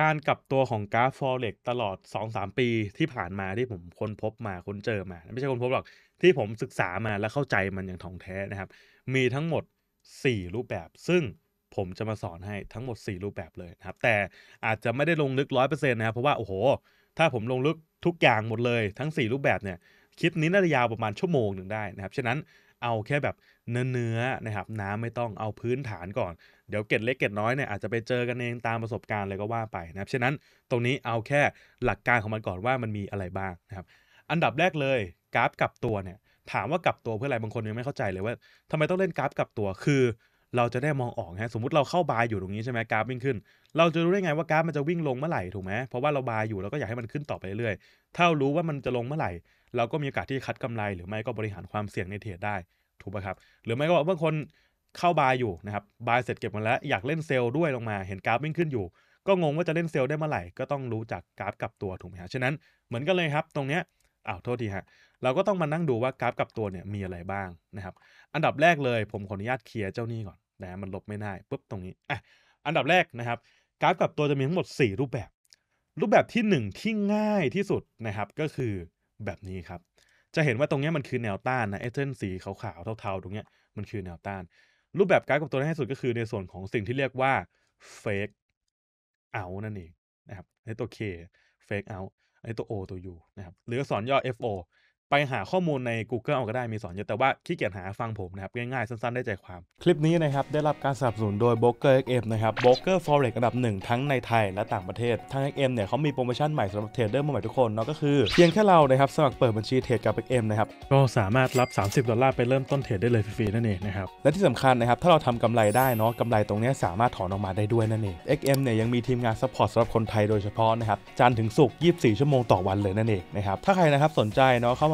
การกลับตัวของกราฟฟอ o r e กตลอด 2-3 ปีที่ผ่านมาที่ผมค้นพบมาค้นเจอมา ไม่ใช่ค้นพบหรอกที่ผมศึกษามาและเข้าใจมันอย่างถ่องแท้นะครับ มีทั้งหมด 4 รูปแบบ ซึ่งผมจะมาสอนให้ทั้งหมด 4 รูปแบบเลยนะครับ แต่อาจจะไม่ได้ลงลึก 100%นะครับ เพราะว่า โอ้โห ถ้าผมลงลึกทุกอย่างหมดเลย ทั้ง 4 รูปแบบเนี่ยคลิปนี้น่าจะยาวประมาณชั่วโมงหนึ่งได้นะครับฉะนั้นเอาแค่แบบเนื้อนะครับน้ำไม่ต้องเอาพื้นฐาน ก่อนเดี๋ยวเก็ดเล็กเก็ดน้อยเนี่ยอาจจะ ไป เจอกันเองตามประสบการณ์เลยก็ว่าไปนะครับฉะนั้นตรงนี้เอาแค่หลักการของมันก่อนว่ามันมีอะไรบ้างนะครับอันดับแรกเลยกราฟกลับตัวเนี่ยถามว่ากลับตัวเพื่ออะไรบางคนยังไม่เข้าใจเลยว่าทำไมต้องเล่นกราฟกลับตัวคือเราจะได้มองออกฮะสมมติเราเข้าบายอยู่ตรงนี้ใช่ไหมกราฟวิ่งขึ้น เราจะรู้ได้ไงว่ากราฟมันจะวิ่งลงเมื่อไหร่ถูกไหมเพราะว่าเราบายอยู่เราก็อยากให้มันขึ้นต่อไปเรื่อยถ้ารู้ว่ามันจะลงเมื่อไหร่ เราก็มีโอกาสที่คัดกำไรหรือไม่ก็บริหารความเสี่ยงในเทรดได้ ถูกไหมครับหรือไม่ก็บางคนเข้าบายอยู่นะครับบายเสร็จเก็บมาแล้ว อยากเล่นเซลล์ด้วยลงมาเห็นกราฟวิ่งขึ้นอยู่ ก็งงว่าจะเล่นเซลล์ได้เมื่อไหร่ก็ต้องรู้จากกราฟกลับตัวถูกไหมฮะฉะนั้นเหมือนกันเลยครับตรงเนี้ยอ้าวโทษทีฮะเราก็ต้องมานั่งดูว่ากราฟกลับตัวเนี่ยมีอะไรบ้างนะครับอันดับแรกเลยผมขออนุญาตเคลียร์เจ้านี้ก่อนนะมันลบไม่ได้ปุ๊บตรงนี้อ่ะอันดับแรกนะครับกราฟกับตัวจะมีทั้งหมด 4 รูปแบบ รูปแบบที่1ที่ง่ายที่สุดนะครับก็คือแบบนี้ครับ จะเห็นว่าตรงนี้มันคือแนวต้านนะไอเส้นสีขาวๆเทาๆ ตรงนี้มันคือแนวต้าน รูปแบบกราฟกับตัวง่ายสุดก็คือในส่วนของสิ่งที่เรียกว่า fake out นั่นเองนะครับในตัว K fake out ในตัว O ตัว U นะครับหรือสอนย่อ FO ไปหาข้อมูลใน Google เอาก็ได้มีสอนเยอะแต่ว่าขี้เกียจหาฟังผมนะครับ ง่าย ๆ สั้นๆได้ใจความ คลิปนี้นะครับ ได้รับการสนับสนุนโดย b r o k e r XM นะครับ b r o k e r Forex อันดับหนึ่งทั้งในไทยและต่างประเทศทาง XM เนี่ยเขามีโปรโมชั่นใหม่สำหรับเทรดเดอร์มาใหม่ทุกคนเนาะก็คือเพียงแค่เรานะครับ สมัครเปิดบัญชีเทรดกับ XM นะครับก็สามารถรับ30ดอลลาร์ไปเริ่มต้นเทรดได้เลยฟรีๆนั่นเองนะครับและที่สำคัญนะครับถ้าเราทำกำไรได้เนาะกำไรตรงนี้สามารถถอนออกมาได้ด้วยนั่นเอง XM เนี่ยยังมีทีมงานซัพพอร์ตสำหรับคนไทยโดยเฉพาะนะครับจันถึงศุกร์24 ชั่วโมงต่อวันเลยนั่นเองนะครับถ้าใครนะครับสนใจเนาะเข้า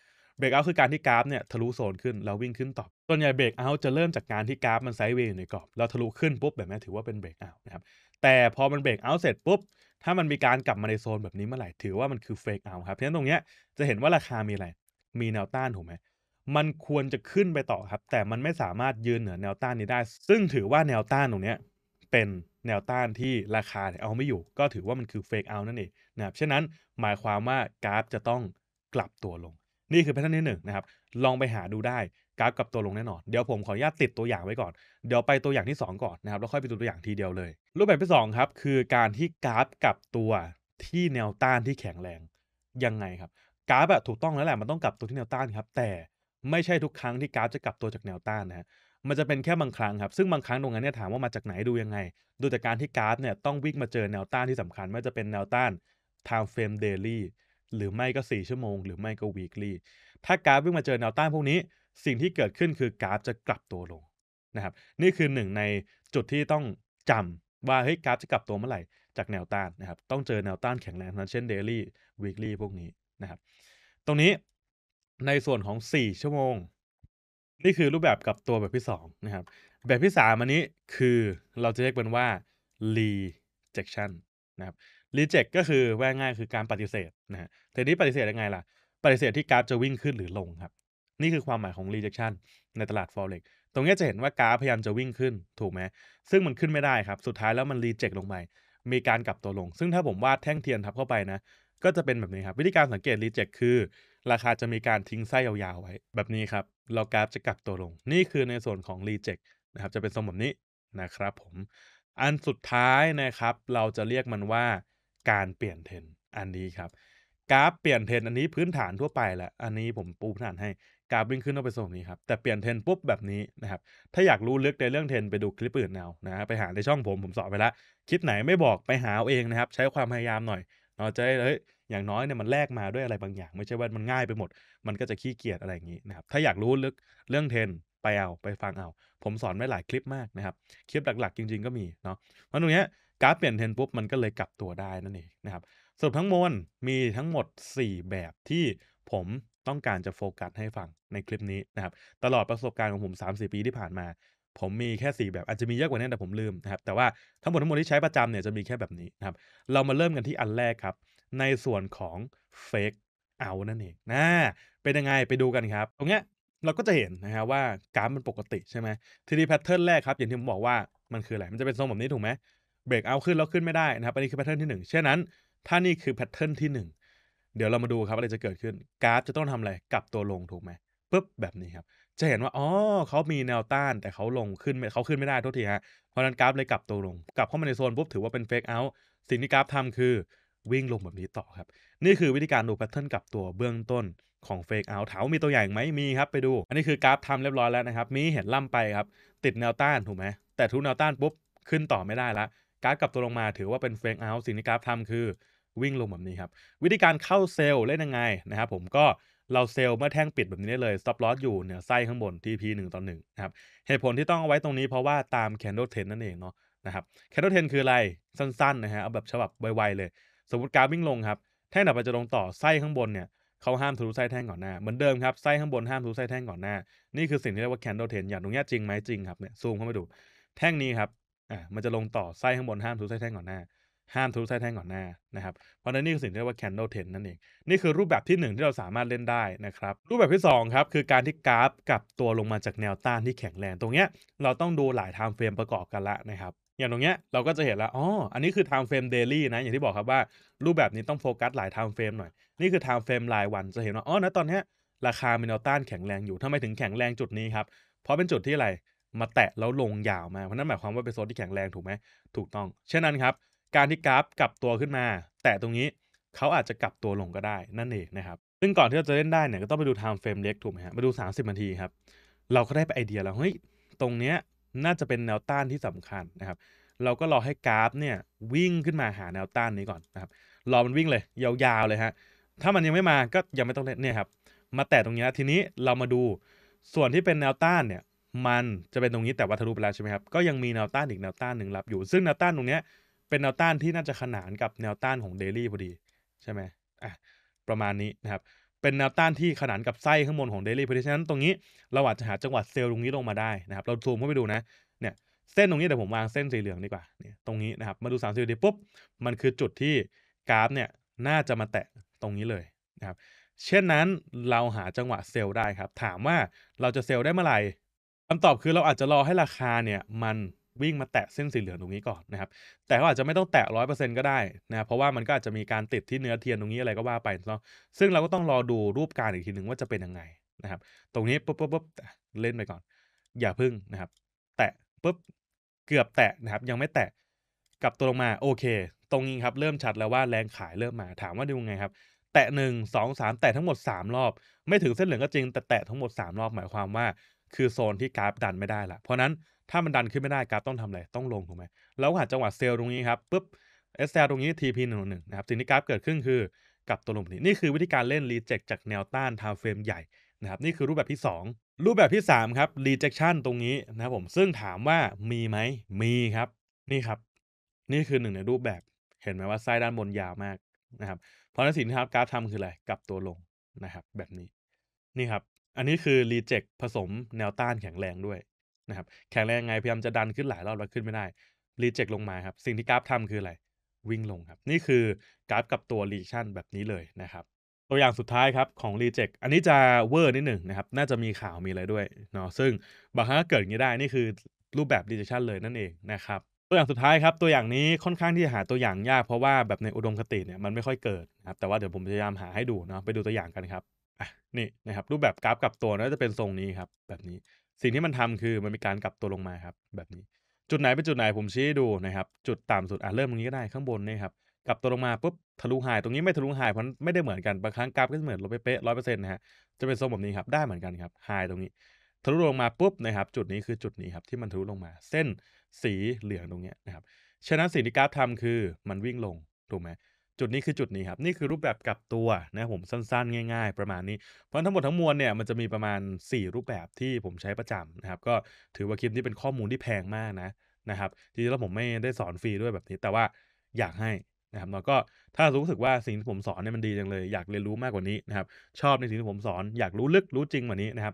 เบรกเอาคือการที่กราฟเนี่ยทะลุโซนขึ้น แล้ววิ่งขึ้นต่อส่วนใหญ่เบรกเอาจะเริ่มจากการที่กราฟมันไซด์เวย์อยู่ในกรอบ แล้วทะลุขึ้นปุ๊บแบบนี้ถือว่าเป็นเบรกเอานะครับ แต่พอมันเบรกเอาเสร็จ ปุ๊บ ถ้ามันมีการกลับมาในโซนแบบนี้เมื่อไหร่ ถือว่ามันคือเฟกเอาครับ เพราะฉะนั้นตรงเนี้ยจะเห็นว่าราคามีอะไร มีแนวต้านถูกไหม มันควรจะขึ้นไปต่อครับแต่มันไม่สามารถยืนเหนือแนวต้านนี้ได้ ซึ่งถือว่าแนวต้านตรงเนี้ยเป็นแนวต้านที่ราคาเอาไม่อยู่ก็ถือว่ามันคือเฟกเอานั่นเองนะครับฉะนั้นหมายความว่ากราฟจะต้องกลับตัวลงนี่คือแพทเทิร์นที่หนึ่งนะครับ ลองไปหาดูได้ กราฟกับตัวลงแน่นอน เดี๋ยวผมขออนุญาตติดตัวอย่างไว้ก่อน เดี๋ยวไปตัวอย่างที่ 2 ก่อนนะครับ แล้วค่อยไปดูตัวอย่างทีเดียวเลย รูปแบบที่2ครับ คือการที่กราฟกับตัวที่แนวต้านที่แข็งแรง ยังไงครับ กราฟอะถูกต้องแล้วแหละ มันต้องกลับตัวที่แนวต้านครับ แต่ไม่ใช่ทุกครั้งที่กราฟจะกลับตัวจากแนวต้านนะฮะ มันจะเป็นแค่บางครั้งครับ ซึ่งบางครั้งตรงนั้นเนี่ยถามว่ามาจากไหนดูยังไง ดูจากการที่กราฟเนี่ยต้องวิ่งมาเจอแนวต้านที่สำคัญ ไม่ว่าจะเป็นแนวต้าน time frame daily หรือไม่ก็4ชั่วโมงหรือไม่ก็ weekly ถ้ากราฟวิ่งมาเจอแนวต้านพวกนี้สิ่งที่เกิดขึ้นคือกราฟจะกลับตัวลงนะครับ นี่คือหนึ่งในจุดที่ต้องจำว่าเฮ้ยกราฟจะกลับตัวเมื่อไหร่จากแนวต้านนะครับ ต้องเจอแนวต้านแข็งแรงนั้นเช่น daily weekly พวกนี้นะครับ ตรงนี้ในส่วนของ4ชั่วโมง นี่คือรูปแบบกลับตัวแบบที่2นะครับแบบที่3อันนี้คือเราจะเรียกมันว่า rejection นะครับ reject ก็คือว่าง่ายคือการปฏิเสธนะฮะทีนี้ปฏิเสธยังไงล่ะ ปฏิเสธที่กราฟจะวิ่งขึ้นหรือลงครับ นี่คือความหมายของ rejection ในตลาด forex ตรงนี้จะเห็นว่ากราฟพยายามจะวิ่งขึ้นถูกไหมซึ่งมันขึ้นไม่ได้ครับ สุดท้ายแล้วมัน reject ลงไปมีการกลับตัวลง ซึ่งถ้าผมวาดแท่งเทียนทับเข้าไปนะ ก็จะเป็นแบบนี้ครับ วิธีการสังเกต reject คือ ราคาจะมีการทิ้งไส้ยาวๆไว้แบบนี้ครับแล้วกราฟจะกลับตัวลง นี่คือในส่วนของ reject นะครับจะเป็นทรงแบบนี้นะครับผมอันสุดท้ายนะครับ เราจะเรียกมันว่าการเปลี่ยนเทรนอันนี้ครับกราฟเปลี่ยนเทรนอันนี้พื้นฐานทั่วไปแหละอันนี้ผมปูพื้นฐานให้กราฟวิ่งขึ้นต้องไปส่งนี้ครับแต่เปลี่ยนเทรนปุ๊บแบบนี้นะครับถ้าอยากรู้ลึกในเรื่องเทรนไปดูคลิปอื่นแนวนะไปหาในช่องผมผมสอนไปแล้วคลิปไหนไม่บอกไปหาเอาเองนะครับใช้ความพยายามหน่อยเราจะได้เฮ้ยอย่างน้อยเนี่ยมันแลกมาด้วยอะไรบางอย่าง ไม่ใช่ว่ามันง่ายไปหมด มันก็จะขี้เกียจอะไรอย่างนี้นะครับถ้าอยากรู้ลึกเรื่องเทรนไปเอาไปฟังเอา ผมสอนไว้หลายคลิปมากนะครับคลิปหลักๆ จริง ๆก็มีเนาะเพราะตรงเนี้ยกราฟเปลี่ยนเทรนปุ๊บมันก็เลยกลับตัวได้นั่นเองนะครับ สรุปทั้งมวล มีทั้งหมด 4 แบบที่ผมต้องการจะโฟกัสให้ฟังในคลิปนี้นะครับ ตลอดประสบการณ์ของผม3-4ปีที่ผ่านมา ผมมีแค่ 4 แบบอาจจะมีเยอะกว่านี้แต่ผมลืมนะครับ แต่ว่าทั้งหมดทั้งมวลที่ใช้ประจำเนี่ยจะมีแค่แบบนี้นะครับ เรามาเริ่มกันที่อันแรกครับในส่วนของ fake out นั่นเองนะเป็นยังไงไปดูกันครับตรงเนี้ยเราก็จะเห็นนะฮะว่ากราฟมันปกติใช่ไหมทีนี้แพทเทิร์นแรกครับอย่างที่ผมบอกว่ามันคืออะไรมันจะเป็นทรงแบบนี้ถูกไหมเบรกเอาขึ้นแล้วขึ้นไม่ได้นะครับ อันนี้คือแพทเทิร์นที่ 1 เช่นนั้นถ้านี่คือแพทเทิร์นที่ 1 เดี๋ยวเรามาดูครับอะไรจะเกิดขึ้นกราฟจะต้องทำอะไรกลับตัวลงถูกไหมปุ๊บ แบบนี้ครับ จะเห็นว่า อ๋อเขามีแนวต้านแต่เขาลงขึ้นเขาขึ้นไม่ได้ทุกทีฮะเพราะนั้นกราฟเลยกลับตัวลง กลับเข้ามาในโซนปุ๊บ ถือว่าเป็นเฟกเอาท์สิ่งที่กราฟทำคือวิ่งลงแบบนี้ต่อครับนี่คือวิธีการดูแพทเทิร์นกลับตัวเบื้องต้นของเฟกเอาท์ถามมีตัวอย่างไหมมีครับไปดูอันนี้คือกราฟทำเรียบร้อยแล้วนะครับ มีเห็นล่ำไปครับติดแนวต้านถูกไหมแต่ทุกแนวต้านปุ๊บขึ้นต่อไม่ได้ละกราฟกลับตัวลงมาถือว่าเป็นเฟงเอาท์สิ่งที่กราฟทำคือวิ่งลงแบบนี้ครับ วิธีการเข้าเซลเล่นยังไงนะครับผมก็ เราเซลล์เมื่อแท่งปิดแบบนี้ได้เลย stop loss อยู่เหนือไส้ข้างบน TP 1ต่อ1นะครับเหตุผลที่ต้องเอาไว้ตรงนี้เพราะว่าตาม candle trend นั่นเองเนาะนะครับ candle trend คืออะไรสั้นๆนะฮะเอาแบบฉบับไวๆเลย สมมติกราฟวิ่งลงครับแท่งดับไปจะลงต่อไส้ข้างบนเนี่ยเขาห้ามทะลุไส้แท่งก่อนหน้าเหมือนเดิมครับไส้ข้างบนห้ามทะลุไส้แท่งก่อนหน้านี่คือสิ่งที่เรียกว่า candle trend อย่างตรงนี้จริงไหมจริงครับเนี่ยซูมเข้าไปดูแท่งนี้ครับอ่ะมันจะลงต่อไส้ข้างบนห้ามทุบไส้แท่งก่อนหน้า ห้ามทุบไส้แท่งก่อนหน้านะครับเพราะนั้นนี่คือสิ่งที่เรียกว่า candle ten นั่นเองนี่คือรูปแบบที่ 1 ที่เราสามารถเล่นได้นะครับรูปแบบที่ 2 ครับ คือการที่กราฟกลับตัวลงมาจากแนวต้านที่แข็งแรงตรงเนี้ยเราต้องดูหลาย time frame ประกอบกันละนะครับอย่างตรงเนี้ยเราก็จะเห็นแล้วอ๋ออันนี้คือ time frame daily นะอย่างที่บอกครับว่า รูปแบบนี้ต้องโฟกัสหลาย time frame หน่อยนี่คือ time frame รายวันจะเห็นว่าอ๋อนะตอนนี้ราคาเป็นแนวต้านแข็งแรงอยู่ทำไมถึงแข็งแรงจุดนี้ครับเพราะเป็นจุดที่อะไรมาแตะแล้วลงยาวมา เพราะนั่นหมายความว่าเป็นโซนที่แข็งแรงถูกไหมถูกต้อง เช่นนั้นครับ การที่กราฟกลับตัวขึ้นมา แตะตรงนี้ เขาอาจจะกลับตัวลงก็ได้นั่นเองนะครับ ซึ่งก่อนที่เราจะเล่นได้เนี่ยก็ต้องไปดูไทม์เฟรมเล็กถูกไหมฮะ มาดู 30 นาทีครับ เราก็ได้ไปไอเดียแล้ว เฮ้ย ตรงเนี้ยน่าจะเป็นแนวต้านที่สำคัญนะครับ เราก็รอให้กราฟเนี่ยวิ่งขึ้นมาหาแนวต้านนี้ก่อนนะครับ รอมันวิ่งเลยยาวๆเลยฮะ ถ้ามันยังไม่มา ก็ยังไม่ต้องเล่นเนี่ยครับ มาแตะตรงนี้ทีนี้เรามาดูส่วนที่เป็นแนวต้านเนี่ยมันจะเป็นตรงนี้แต่ว่าทะลุไปแล้วใช่ไหมครับ ก็ยังมีแนวต้านอีกแนวต้านหนึ่งรับอยู่ ซึ่งแนวต้านตรงนี้เป็นแนวต้านที่น่าจะขนานกับแนวต้านของเดลี่พอดีใช่ไหมอ่ะ ประมาณนี้นะครับ เป็นแนวต้านที่ขนานกับไส้ข้างบนของเดลี่พอดีฉะนั้น ตรงนี้เราอาจจะหาจังหวะเซลล์ตรงนี้ลงมาได้นะครับ เราซูมเข้าไปดูนะ เนี่ย เส้นตรงนี้เดี๋ยวผมวางเส้นสีเหลืองดีกว่า เนี่ย ตรงนี้นะครับมาดูสามสิบดีปุ๊บ มันคือจุดที่กราฟเนี่ยน่าจะมาแตะตรงนี้เลยนะครับ เช่นนั้นเราหาจังหวะเซลล์ได้ครับ ถามว่าเราจะเซลล์ได้เมื่อไหร่คำตอบคือเราอาจจะรอให้ราคาเนี่ยมันวิ่งมาแตะเส้นสีเหลืองตรงนี้ก่อนนะครับแต่ก็อาจจะไม่ต้องแตะร้อยเปอร์เซ็นต์ก็ได้นะครับเพราะว่ามันก็อาจจะมีการติดที่เนื้อเทียนตรงนี้อะไรก็ว่าไปเนาะซึ่งเราก็ต้องรอดูรูปการอีกทีหนึ่งว่าจะเป็นยังไงนะครับ ตรงนี้ปุ๊บปุ๊บปุ๊บเล่นไปก่อน อย่าพึ่งนะครับ แตะปุ๊บเกือบแตะนะครับ ยังไม่แตะ กลับตัวลงมาโอเค ตรงนี้ครับเริ่มชัดแล้วว่าแรงขายเริ่มมาถามว่าดูไงครับแตะหนึ่งสองสามแตะทั้งหมดสามรอบ ไม่ถึงเส้นเหลืองก็จริง แต่แตะทั้งหมดสามรอบหมายความว่าคือโซนที่กราฟดันไม่ได้ละเพราะนั้นถ้ามันดันขึ้นไม่ได้กราฟต้องทำอะไร ต้องลงถูกไหม แล้วหาจังหวะเซลล์ตรงนี้ครับปุ๊บเอสแตรงนี้ TP ีหนึ่งนะครับ สิ่งที่กราฟเกิดขึ้นคือกลับตัวลงนี้นี่คือวิธีการเล่นรีเจ็คจากแนวต้านทำเฟรมใหญ่นะครับ นี่คือรูปแบบที่ 2 รูปแบบที่3ครับรีเจ็คชันตรงนี้นะครับ ผมซึ่งถามว่ามีไหมมีครับ นี่ครับ นี่คือหนึ่งในรูปแบบเห็นไหมว่าไส้ด้านบนยาวมากนะครับ เพราะนั้นสิ่งที่กราฟทำคืออะไรกลับตัวลงนะครับ แบบนี้ นี่ครับอันนี้คือรีเจ็คผสมแนวต้านแข็งแรงด้วยนะครับแข็งแรงยังไง พยายามจะดันขึ้นหลายรอบแล้วขึ้นไม่ได้รีเจ็คลงมา ครับสิ่งที่กราฟทำคืออะไร วิ่งลงครับ นี่คือกราฟกับตัวรีชั่นแบบนี้เลยนะครับ ตัวอย่างสุดท้ายครับของรีเจ็คอันนี้จะเวอร์นิดหนึ่งนะครับ น่าจะมีข่าวมีอะไรด้วยเนาะซึ่งบางครั้งเกิดอย่างนี้ได้นี่คือรูปแบบรีเจ็คชั่นเลยนั่นเองนะครับตัวอย่างสุดท้ายครับตัวอย่างนี้ค่อนข้างที่จะหาตัวอย่างยากเพราะว่าแบบในอุดมคติเนี่ยมันไม่ค่อยเกิดนะครับแต่ว่าเดี๋ยวผมพยายามหาให้ดูเนาะไปดูตัวอย่างกันครับอ่ะนี่นะครับรูปแบบกราฟกลับตัวน่าจะเป็นทรงนี้ครับแบบนี้สิ่งที่มันทำคือมันมีการกลับตัวลงมาครับแบบนี้จุดไหนเป็นจุดไหนผมชี้ดูนะครับ จุดต่ำสุด อ่ะเริ่มตรงนี้ก็ได้ข้างบนนี่ครับ กลับตัวลงมาปุ๊บ ทะลุหายตรงนี้ไม่ทะลุหายเพราะไม่ได้เหมือนกันบางครั้งกราฟก็เหมือนลบเป๊ะร้อยเปอร์เซ็นต์นะฮะจะเป็นทรงแบบนี้ครับ ได้เหมือนกันครับหายตรงนี้ทะลุลงมาปุ๊บนะครับ จุดนี้คือจุดนี้ครับที่มันทะลุลงมาเส้นสีเหลืองตรงเนี้ยนะครับฉะนั้นสิ่งที่กราฟทำคือมันวิ่งลงถูกไหมจุดนี้คือจุดนี้ครับนี่คือรูปแบบกลับตัวนะผมสั้นๆ ง่ายๆประมาณนี้เพราะทั้งหมดทั้งมวลเนี่ยมันจะมีประมาณ 4 รูปแบบที่ผมใช้ประจำนะครับ ก็ถือว่าคลิปนี้เป็นข้อมูลที่แพงมากนะนะครับจริงๆแล้วผมไม่ได้สอนฟรีด้วยแบบนี้ แต่ว่าอยากให้นะครับแล้วก็ถ้ารู้สึกว่าสิ่งที่ผมสอนเนี่ยมันดีจังเลย อยากเรียนรู้มากกว่านี้นะครับชอบในสิ่งที่ผมสอนอยากรู้ลึกรู้จริงกว่านี้นะครับ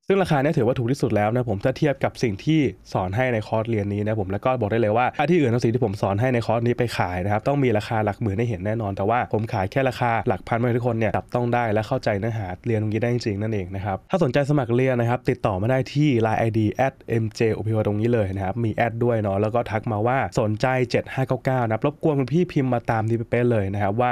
ซึ่งราคาเนี่ยถือว่าถูกที่สุดแล้วนะผมถ้าเทียบกับสิ่งที่สอนให้ในคอร์สเรียนนี้นะผมแล้วก็บอกได้เลยว่าที่อื่นเอาสิ่งที่ผมสอนให้ในคอร์สนี้ไปขายนะครับต้องมีราคาหลักหมื่นให้เห็นแน่นอน แต่ว่าผมขายแค่ราคา หลักพันใม่ทุกคนเนี่ยจับต้องได้และเข้าใจเนื้อหาเรียนตรงนี้ได้จริงๆนั่นเองนะครับถ้าสนใจสมัครเรียนนะครับติดต่อมาได้ที่ Line ID @mjopw ตรงนี้เลยนะครับมีแอดด้วยเนาะแล้วก็ทักมาว่าสนใจ7599นะรบกวนพี่พิมพ์มาตามที่เป๊ะเลยนะครับว่า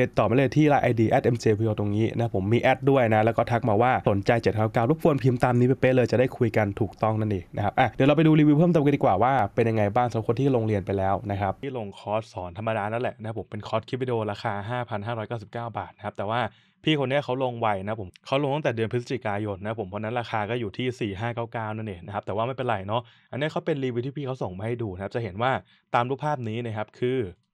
รียนต่อมาเลยที่ไลน์ไอดีแอดเอ็มเจพีตรงนี้นะผมมีแอดด้วยนะ แล้วก็ทักมาว่าสนใจ7จ็ดเก้ารบกวนพิมพ์ตามนี้เป๊ะเลยจะได้คุยกันถูกต้องนั่นเองนะครับอ่ะเดี๋ยวเราไปดูรีวิวเพิ่มเติมกันดีกว่าว่าเป็นยังไงบ้างสำหรับคนที่ลงเรียนไปแล้วนะครับที่ลงคอร์สสอนธรรมดานั่นแหละนะผมเป็นคอร์สคลิปวิดีโอราคา 5,599 บาทนะครับแต่ว่าพี่คนนี้เขาลงไวนะผมเขาลงตั้งแต่เดือนพฤศจิกายนนะผมเพราะนั้นราคาก็อยู่ที่4599นั่นเองนะครับแต่ว่าไม่เป็นไรเนาะอันนี้เขาเป็นรีวิวที่พี่เขาส่งมาให้ดูนะครับจะเห็นว่าตามรูปภาพนี้นะครับคือ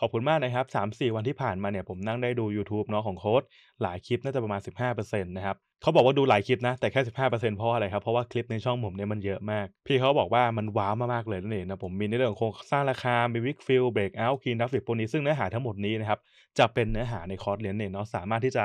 ขอบคุณมากนะครับ 3-4 วันที่ผ่านมาเนี่ยผมนั่งได้ดู YouTube เนาะของโค้ดหลายคลิปน่าจะประมาณ 15%นะครับเขาบอกว่าดูหลายคลิปนะแต่แค่ 15%เพราะอะไรครับ เพราะว่าคลิปในช่องผมเนี่ยมันเยอะมาก พี่เขาบอกว่ามันว้าวมากๆเลยนั่นเองนะผมมีในเรื่องของโครงสร้างราคามีวิกฟิลเบรกเอาท์คีนดัฟฟิกพวกนี้ซึ่งเนื้อหาทั้งหมดนี้นะครับจะเป็นเนื้อหาในคอร์สเรียนเนเนาะสามารถที่จะ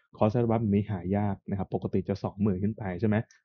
คอร์สอร์บัฟมนี้หายากนะครับ ปกติจะ20,000ขึ้นไปใช่ไหม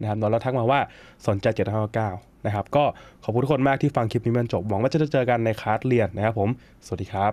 นะครับ์เราทักมาว่าสนใจ7้9นะครับก็ขอบคุณทุกคนมากที่ฟังคลิปนี้มันจบ หวังว่าจะเจอกันในคลาสเรียนนะครับผม สวัสดีครับ